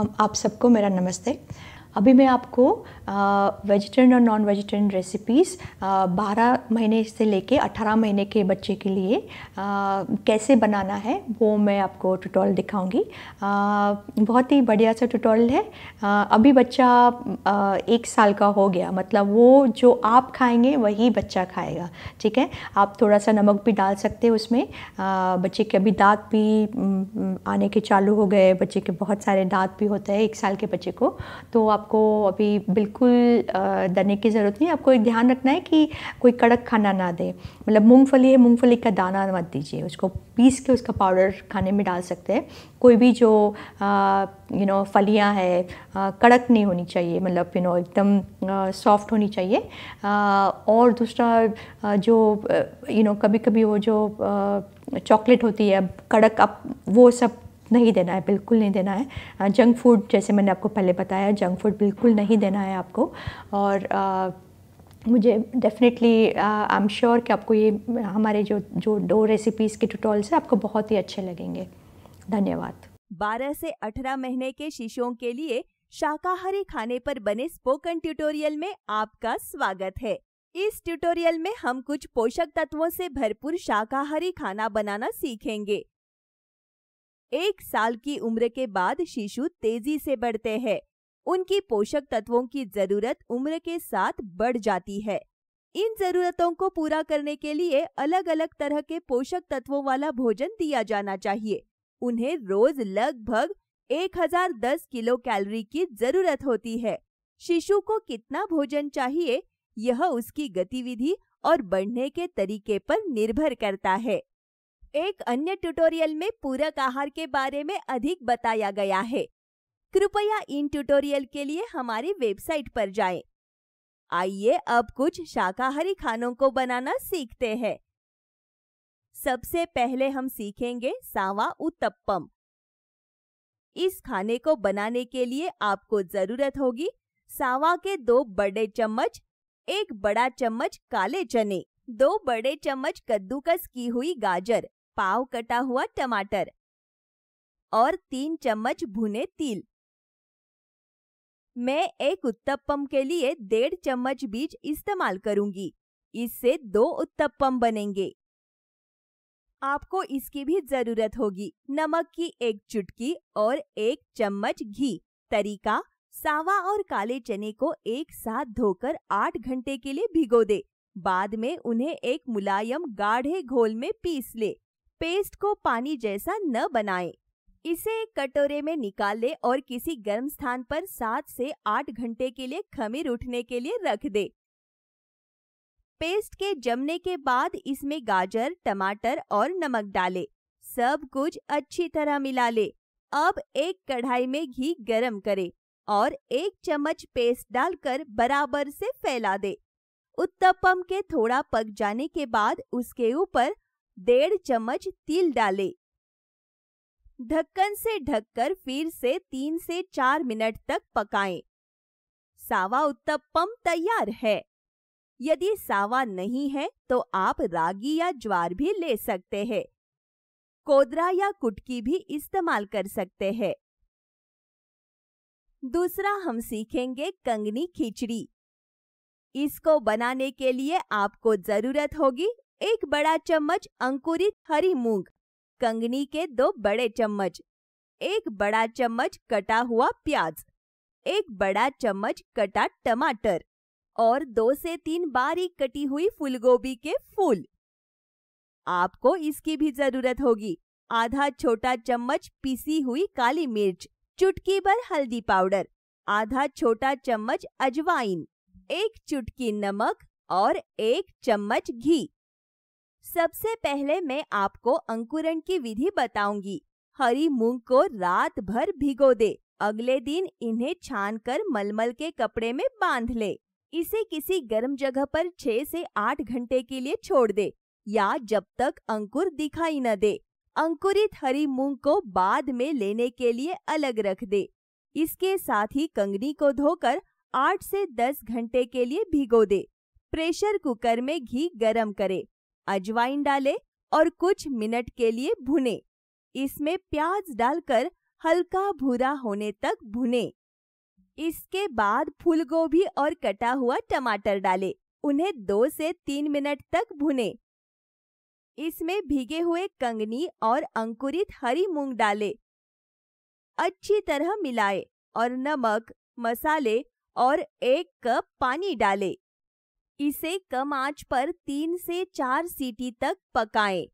हम आप सबको मेरा नमस्ते अभी मैं आपको वेजिटेरियन और नॉन वेजिटेरियन रेसिपीज़ बारह महीने से लेके अठारह महीने के बच्चे के लिए आ, कैसे बनाना है वो मैं आपको ट्यूटोरियल दिखाऊंगी बहुत ही बढ़िया सा ट्यूटोरियल है आ, अभी बच्चा आ, एक साल का हो गया मतलब वो जो आप खाएंगे वही बच्चा खाएगा ठीक है आप थोड़ा सा नमक भी डाल सकते हैं उसमें बच्चे के अभी दाँत भी आने के चालू हो गए बच्चे के बहुत सारे दाँत भी होते हैं एक साल के बच्चे को तो आपको अभी बिल्कुल बिल्कुल डरने की ज़रूरत नहीं आपको एक ध्यान रखना है कि कोई कड़क खाना ना दे मतलब मूंगफली है मूंगफली का दाना मत दीजिए उसको पीस के उसका पाउडर खाने में डाल सकते हैं कोई भी जो यू नो फलियां है आ, कड़क नहीं होनी चाहिए मतलब यू नो एकदम सॉफ्ट होनी चाहिए आ, और दूसरा जो यू नो कभी कभी वो जो चॉकलेट होती है कड़क आप वो सब नहीं देना है बिल्कुल नहीं देना है जंक फूड जैसे मैंने आपको पहले बताया जंक फूड बिल्कुल नहीं देना है आपको और आ, मुझे डेफिनेटली आई एम श्योर कि आपको ये हमारे जो जो दो रेसिपीज़ के ट्यूटोरियल्स हैं आपको बहुत ही अच्छे लगेंगे धन्यवाद 12 से 18 महीने के शिशुओं के लिए शाकाहारी खाने पर बने स्पोकन ट्यूटोरियल में आपका स्वागत है इस ट्यूटोरियल में हम कुछ पोषक तत्वों से भरपूर शाकाहारी खाना बनाना सीखेंगे एक साल की उम्र के बाद शिशु तेजी से बढ़ते हैं उनकी पोषक तत्वों की जरूरत उम्र के साथ बढ़ जाती है इन जरूरतों को पूरा करने के लिए अलग अलग तरह के पोषक तत्वों वाला भोजन दिया जाना चाहिए उन्हें रोज लगभग 1010 किलो कैलोरी की जरूरत होती है शिशु को कितना भोजन चाहिए यह उसकी गतिविधि और बढ़ने के तरीके पर निर्भर करता है एक अन्य ट्यूटोरियल में पूरक आहार के बारे में अधिक बताया गया है कृपया इन ट्यूटोरियल के लिए हमारी वेबसाइट पर जाएं। आइए अब कुछ शाकाहारी खानों को बनाना सीखते हैं सबसे पहले हम सीखेंगे सावा उत्तपम इस खाने को बनाने के लिए आपको जरूरत होगी सावा के दो बड़े चम्मच एक बड़ा चम्मच काले चने दो बड़े चम्मच कद्दूकस की हुई गाजर पाव कटा हुआ टमाटर और तीन चम्मच भुने तिल मैं एक उत्तपम के लिए डेढ़ चम्मच बीज इस्तेमाल करूंगी इससे दो उत्तपम बनेंगे आपको इसकी भी जरूरत होगी नमक की एक चुटकी और एक चम्मच घी तरीका सावा और काले चने को एक साथ धोकर आठ घंटे के लिए भिगो दे बाद में उन्हें एक मुलायम गाढ़े घोल में पीस ले पेस्ट को पानी जैसा न बनाएं। इसे एक कटोरे में निकाल ले और किसी गर्म स्थान पर सात से आठ घंटे के लिए खमीर उठने के लिए रख दे पेस्ट के जमने के बाद इसमें गाजर टमाटर और नमक डाले सब कुछ अच्छी तरह मिला ले अब एक कढ़ाई में घी गरम करे और एक चम्मच पेस्ट डालकर बराबर से फैला दे उत्तपम के थोड़ा पक जाने के बाद उसके ऊपर डेढ़ चम्मच तिल डालें ढक्कन से ढककर फिर से तीन से चार मिनट तक पकाएं। सावा उत्तपम तैयार है यदि सावा नहीं है तो आप रागी या ज्वार भी ले सकते हैं कोदरा या कुटकी भी इस्तेमाल कर सकते हैं दूसरा हम सीखेंगे कंगनी खिचड़ी इसको बनाने के लिए आपको जरूरत होगी एक बड़ा चम्मच अंकुरित हरी मूंग कंगनी के दो बड़े चम्मच एक बड़ा चम्मच कटा हुआ प्याज एक बड़ा चम्मच कटा टमाटर और दो से तीन बारीक कटी हुई फूलगोभी के फूल आपको इसकी भी जरूरत होगी आधा छोटा चम्मच पीसी हुई काली मिर्च चुटकी भर हल्दी पाउडर आधा छोटा चम्मच अजवाइन एक चुटकी नमक और एक चम्मच घी सबसे पहले मैं आपको अंकुरण की विधि बताऊंगी हरी मूंग को रात भर भिगो दे अगले दिन इन्हें छान कर मलमल के कपड़े में बांध ले इसे किसी गर्म जगह पर 6 से 8 घंटे के लिए छोड़ दे या जब तक अंकुर दिखाई न दे अंकुरित हरी मूंग को बाद में लेने के लिए अलग रख दे इसके साथ ही कंगनी को धोकर 8 से 10 घंटे के लिए भिगो दे प्रेशर कुकर में घी गरम करे अजवाइन डालें और कुछ मिनट के लिए भुने इसमें प्याज डालकर हल्का भूरा होने तक भुने इसके बाद फूलगोभी और कटा हुआ टमाटर डालें उन्हें दो से तीन मिनट तक भुने इसमें भीगे हुए कंगनी और अंकुरित हरी मूंग डालें अच्छी तरह मिलाएं और नमक मसाले और एक कप पानी डालें इसे कम आंच पर तीन से चार सीटी तक पकाएं।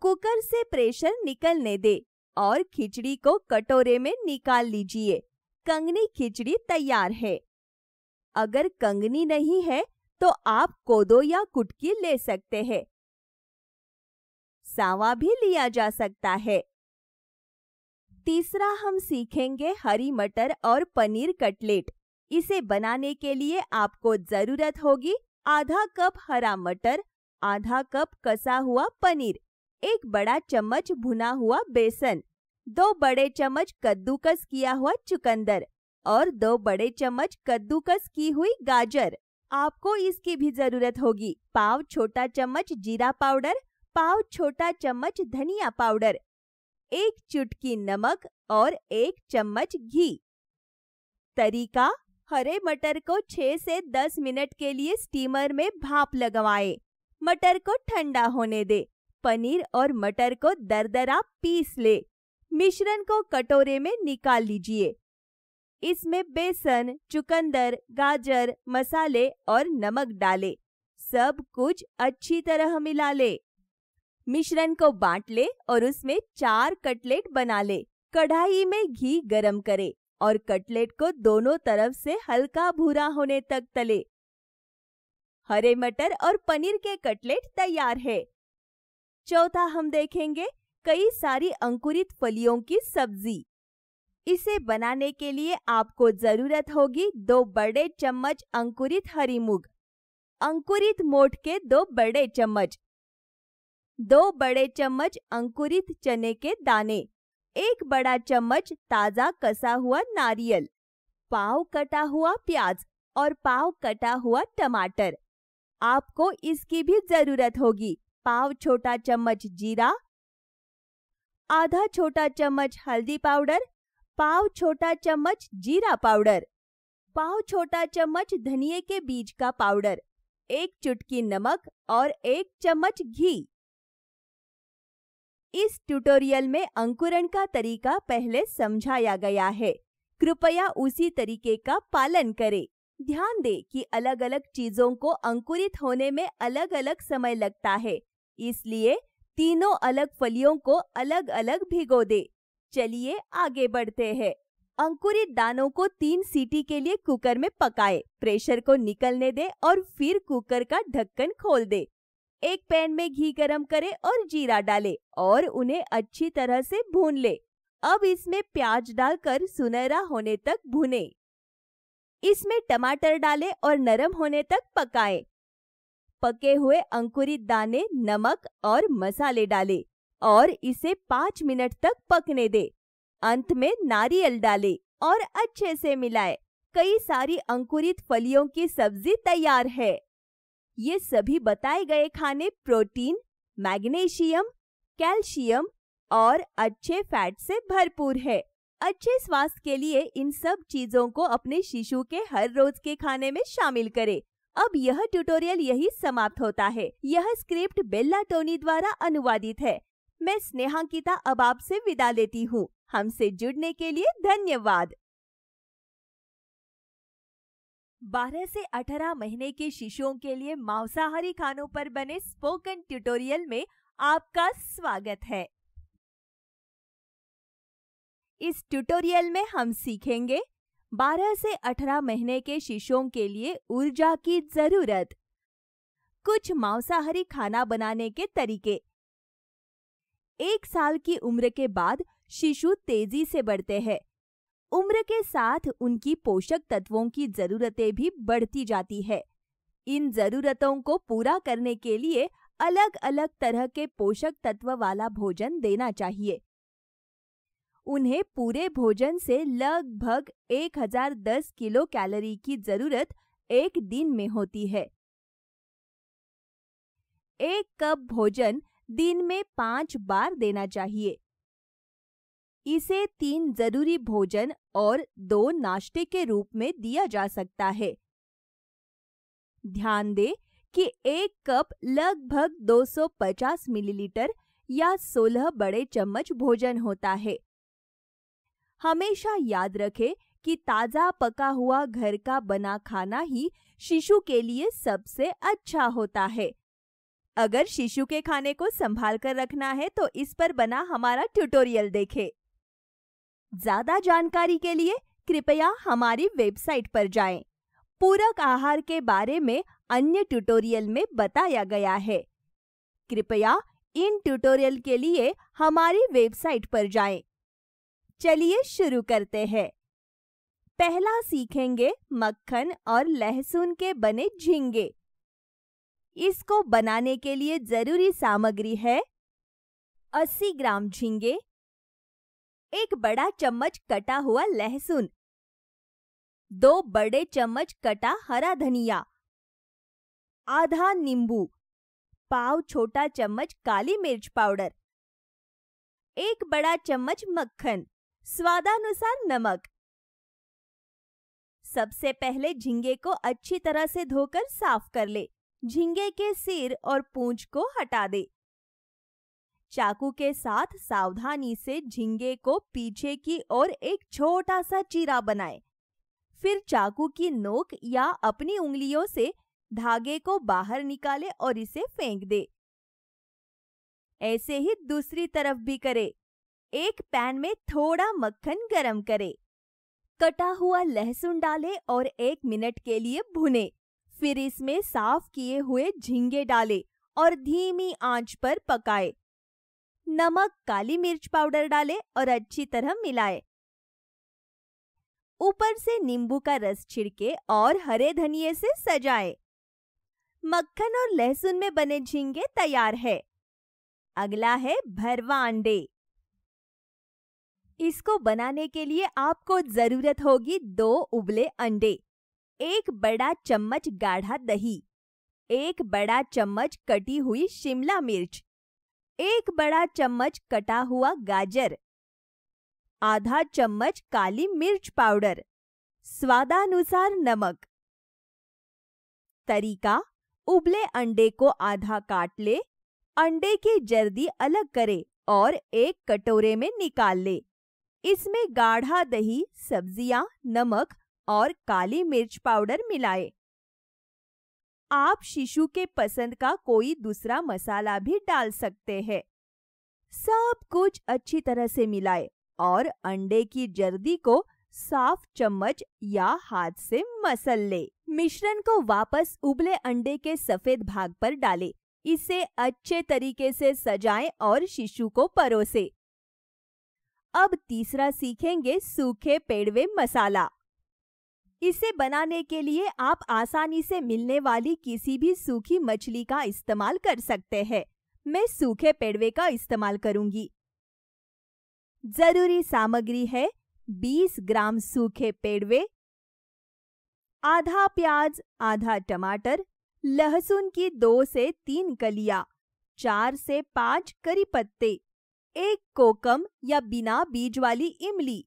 कुकर से प्रेशर निकलने दे और खिचड़ी को कटोरे में निकाल लीजिए कंगनी खिचड़ी तैयार है अगर कंगनी नहीं है तो आप कोदो या कुटकी ले सकते हैं सावा भी लिया जा सकता है तीसरा हम सीखेंगे हरी मटर और पनीर कटलेट इसे बनाने के लिए आपको जरूरत होगी आधा कप हरा मटर आधा कप कसा हुआ पनीर एक बड़ा चम्मच भुना हुआ बेसन दो बड़े चम्मच कद्दूकस किया हुआ चुकंदर और दो बड़े चम्मच कद्दूकस की हुई गाजर आपको इसकी भी जरूरत होगी पाव छोटा चम्मच जीरा पाउडर पाव छोटा चम्मच धनिया पाउडर एक चुटकी नमक और एक चम्मच घी तरीका हरे मटर को 6 से 10 मिनट के लिए स्टीमर में भाप लगवाएं। मटर को ठंडा होने दे पनीर और मटर को दरदरा पीस ले मिश्रण को कटोरे में निकाल लीजिए इसमें बेसन चुकंदर गाजर मसाले और नमक डालें। सब कुछ अच्छी तरह मिला ले मिश्रण को बांट ले और उसमें चार कटलेट बना ले कढ़ाई में घी गरम करे और कटलेट को दोनों तरफ से हल्का भूरा होने तक तले हरे मटर और पनीर के कटलेट तैयार है चौथा हम देखेंगे कई सारी अंकुरित फलियों की सब्जी इसे बनाने के लिए आपको जरूरत होगी दो बड़े चम्मच अंकुरित हरी मूग अंकुरित मोठ के दो बड़े चम्मच दो बड़े चम्मच अंकुरित चने के दाने एक बड़ा चम्मच ताजा कसा हुआ नारियल पाव कटा हुआ प्याज और पाव कटा हुआ टमाटर आपको इसकी भी जरूरत होगी पाव छोटा चम्मच जीरा आधा छोटा चम्मच हल्दी पाउडर पाव छोटा चम्मच जीरा पाउडर पाव छोटा चम्मच धनिए के बीज का पाउडर एक चुटकी नमक और एक चम्मच घी इस ट्यूटोरियल में अंकुरण का तरीका पहले समझाया गया है कृपया उसी तरीके का पालन करें ध्यान दें कि अलग अलग चीजों को अंकुरित होने में अलग अलग समय लगता है इसलिए तीनों अलग फलियों को अलग अलग भिगो दे चलिए आगे बढ़ते हैं अंकुरित दानों को तीन सीटी के लिए कुकर में पकाए प्रेशर को निकलने दे और फिर कुकर का ढक्कन खोल दे एक पैन में घी गरम करें और जीरा डालें और उन्हें अच्छी तरह से भून ले अब इसमें प्याज डालकर सुनहरा होने तक भुने इसमें टमाटर डालें और नरम होने तक पकाएं। पके हुए अंकुरित दाने नमक और मसाले डालें और इसे पाँच मिनट तक पकने दें। अंत में नारियल डालें और अच्छे से मिलाएं। कई सारी अंकुरित फलियों की सब्जी तैयार है ये सभी बताए गए खाने प्रोटीन मैग्नीशियम कैल्शियम और अच्छे फैट से भरपूर है अच्छे स्वास्थ्य के लिए इन सब चीजों को अपने शिशु के हर रोज के खाने में शामिल करें। अब यह ट्यूटोरियल यही समाप्त होता है यह स्क्रिप्ट बेल्ला टोनी द्वारा अनुवादित है मैं स्नेहा अब आपसे विदा लेती हूँ हमसे जुड़ने के लिए धन्यवाद बारह से अठारह महीने के शिशुओं के लिए मांसाहारी खानों पर बने स्पोकन ट्यूटोरियल में आपका स्वागत है इस ट्यूटोरियल में हम सीखेंगे बारह से अठारह महीने के शिशुओं के लिए ऊर्जा की जरूरत कुछ मांसाहारी खाना बनाने के तरीके एक साल की उम्र के बाद शिशु तेजी से बढ़ते हैं उम्र के साथ उनकी पोषक तत्वों की जरूरतें भी बढ़ती जाती है इन जरूरतों को पूरा करने के लिए अलग अलग तरह के पोषक तत्व वाला भोजन देना चाहिए उन्हें पूरे भोजन से लगभग 1010 किलो कैलोरी की जरूरत एक दिन में होती है एक कप भोजन दिन में पांच बार देना चाहिए इसे तीन जरूरी भोजन और दो नाश्ते के रूप में दिया जा सकता है ध्यान दें कि एक कप लगभग 250 मिलीलीटर या 16 बड़े चम्मच भोजन होता है हमेशा याद रखें कि ताज़ा पका हुआ घर का बना खाना ही शिशु के लिए सबसे अच्छा होता है अगर शिशु के खाने को संभाल कर रखना है तो इस पर बना हमारा ट्यूटोरियल देखें। ज्यादा जानकारी के लिए कृपया हमारी वेबसाइट पर जाएं। पूरक आहार के बारे में अन्य ट्यूटोरियल में बताया गया है कृपया इन ट्यूटोरियल के लिए हमारी वेबसाइट पर जाएं। चलिए शुरू करते हैं पहला सीखेंगे मक्खन और लहसुन के बने झींगे इसको बनाने के लिए जरूरी सामग्री है 80 ग्राम झींगे एक बड़ा चम्मच कटा हुआ लहसुन दो बड़े चम्मच कटा हरा धनिया आधा नींबू पाव छोटा चम्मच काली मिर्च पाउडर एक बड़ा चम्मच मक्खन स्वादानुसार नमक सबसे पहले झींगे को अच्छी तरह से धोकर साफ कर ले झींगे के सिर और पूंछ को हटा दे चाकू के साथ सावधानी से झिंगे को पीछे की ओर एक छोटा सा चीरा बनाए फिर चाकू की नोक या अपनी उंगलियों से धागे को बाहर निकाले और इसे फेंक दे ऐसे ही दूसरी तरफ भी करे एक पैन में थोड़ा मक्खन गरम करे कटा हुआ लहसुन डाले और एक मिनट के लिए भुने फिर इसमें साफ किए हुए झींगे डाले और धीमी आंच पर पकाए नमक काली मिर्च पाउडर डालें और अच्छी तरह मिलाएं। ऊपर से नींबू का रस छिड़के और हरे धनिए से सजाएं। मक्खन और लहसुन में बने झींगे तैयार है अगला है भरवा अंडे इसको बनाने के लिए आपको जरूरत होगी दो उबले अंडे एक बड़ा चम्मच गाढ़ा दही एक बड़ा चम्मच कटी हुई शिमला मिर्च एक बड़ा चम्मच कटा हुआ गाजर आधा चम्मच काली मिर्च पाउडर स्वादानुसार नमक तरीका उबले अंडे को आधा काट ले अंडे की जर्दी अलग करे और एक कटोरे में निकाल ले इसमें गाढ़ा दही सब्जियां नमक और काली मिर्च पाउडर मिलाए आप शिशु के पसंद का कोई दूसरा मसाला भी डाल सकते हैं सब कुछ अच्छी तरह से मिलाए और अंडे की जर्दी को साफ चम्मच या हाथ से मसल ले मिश्रण को वापस उबले अंडे के सफेद भाग पर डाले इसे अच्छे तरीके से सजाएं और शिशु को परोसे अब तीसरा सीखेंगे सूखे पेड़वे मसाला इसे बनाने के लिए आप आसानी से मिलने वाली किसी भी सूखी मछली का इस्तेमाल कर सकते हैं मैं सूखे पेड़वे का इस्तेमाल करूंगी जरूरी सामग्री है 20 ग्राम सूखे पेड़वे आधा प्याज आधा टमाटर लहसुन की दो से तीन कलिया चार से पांच करी पत्ते एक कोकम या बिना बीज वाली इमली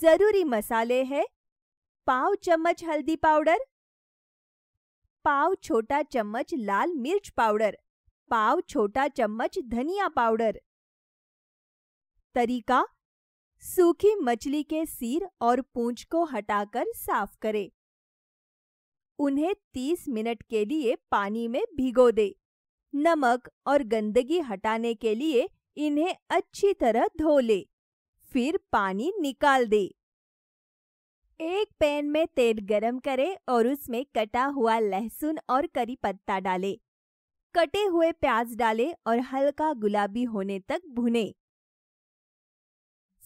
जरूरी मसाले हैं पाव चम्मच हल्दी पाउडर पाव छोटा चम्मच लाल मिर्च पाउडर पाव छोटा चम्मच धनिया पाउडर तरीका सूखी मछली के सिर और पूंछ को हटाकर साफ करें उन्हें 30 मिनट के लिए पानी में भिगो दे नमक और गंदगी हटाने के लिए इन्हें अच्छी तरह धो ले फिर पानी निकाल दे एक पैन में तेल गरम करें और उसमें कटा हुआ लहसुन और करी पत्ता डालें। कटे हुए प्याज डालें और हल्का गुलाबी होने तक भुने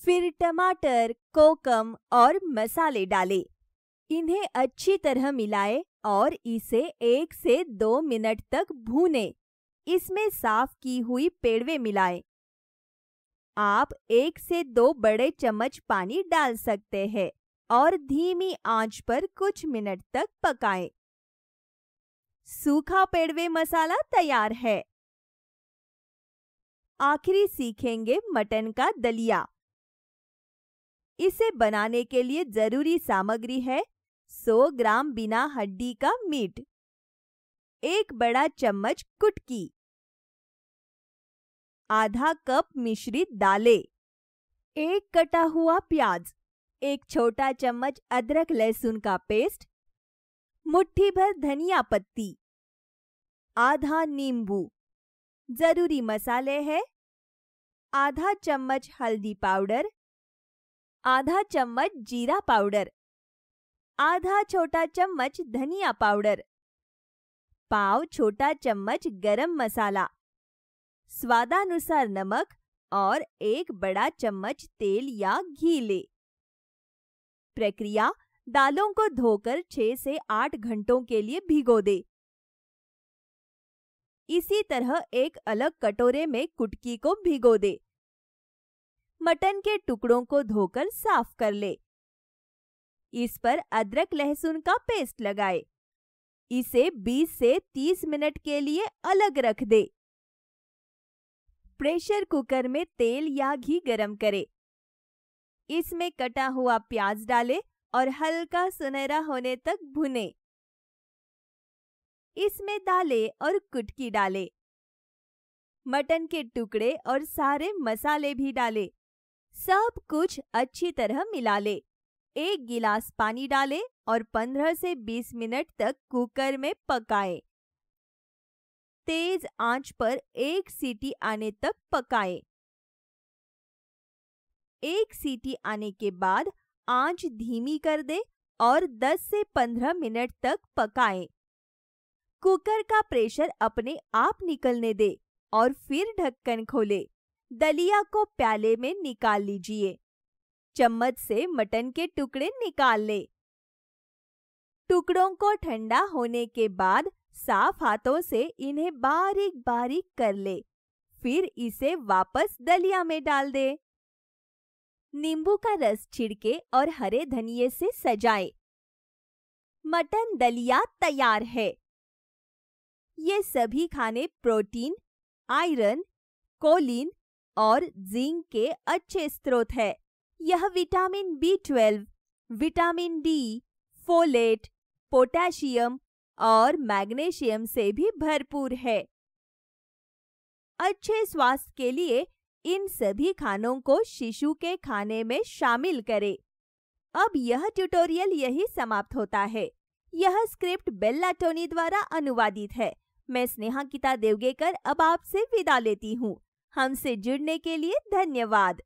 फिर टमाटर कोकम और मसाले डालें। इन्हें अच्छी तरह मिलाएं और इसे एक से दो मिनट तक भूने इसमें साफ की हुई पेड़वे मिलाएं। आप एक से दो बड़े चम्मच पानी डाल सकते हैं और धीमी आंच पर कुछ मिनट तक पकाएं। सूखा पेड़वे मसाला तैयार है आखिरी सीखेंगे मटन का दलिया इसे बनाने के लिए जरूरी सामग्री है 100 ग्राम बिना हड्डी का मीट एक बड़ा चम्मच कुटकी आधा कप मिश्रित डालें एक कटा हुआ प्याज एक छोटा चम्मच अदरक लहसुन का पेस्ट मुट्ठी भर धनिया पत्ती आधा नींबू जरूरी मसाले हैं आधा चम्मच हल्दी पाउडर आधा चम्मच जीरा पाउडर आधा छोटा चम्मच धनिया पाउडर पाव छोटा चम्मच गरम मसाला स्वादानुसार नमक और एक बड़ा चम्मच तेल या घी ले प्रक्रिया दालों को धोकर 6 से 8 घंटों के लिए भिगो दे इसी तरह एक अलग कटोरे में कुटकी को भिगो दे मटन के टुकड़ों को धोकर साफ कर ले इस पर अदरक लहसुन का पेस्ट लगाए इसे 20 से 30 मिनट के लिए अलग रख दे प्रेशर कुकर में तेल या घी गरम करें। इसमें कटा हुआ प्याज डालें और हल्का सुनहरा होने तक भुने इसमें दालें और कुटकी डालें। मटन के टुकड़े और सारे मसाले भी डालें। सब कुछ अच्छी तरह मिला ले एक गिलास पानी डालें और 15 से 20 मिनट तक कुकर में पकाएं। तेज आंच पर एक सीटी आने तक पकाएं। एक सीटी आने के बाद आंच धीमी कर दे और 10 से 15 मिनट तक पकाएं। कुकर का प्रेशर अपने आप निकलने दे और फिर ढक्कन खोले दलिया को प्याले में निकाल लीजिए चम्मच से मटन के टुकड़े निकाल ले टुकड़ों को ठंडा होने के बाद साफ हाथों से इन्हें बारीक बारीक कर ले फिर इसे वापस दलिया में डाल दे नींबू का रस छिड़के और हरे धनिए से सजाए मटन दलिया तैयार है ये सभी खाने प्रोटीन आयरन कोलिन और जिंक के अच्छे स्रोत है यह vitamin B twelve vitamin D folate potassium और मैग्नीशियम से भी भरपूर है अच्छे स्वास्थ्य के लिए इन सभी खानों को शिशु के खाने में शामिल करें। अब यह ट्यूटोरियल यही समाप्त होता है यह स्क्रिप्ट बेल्ला टोनी द्वारा अनुवादित है मैं स्नेहा किता देवगेकर अब आपसे विदा लेती हूँ हमसे जुड़ने के लिए धन्यवाद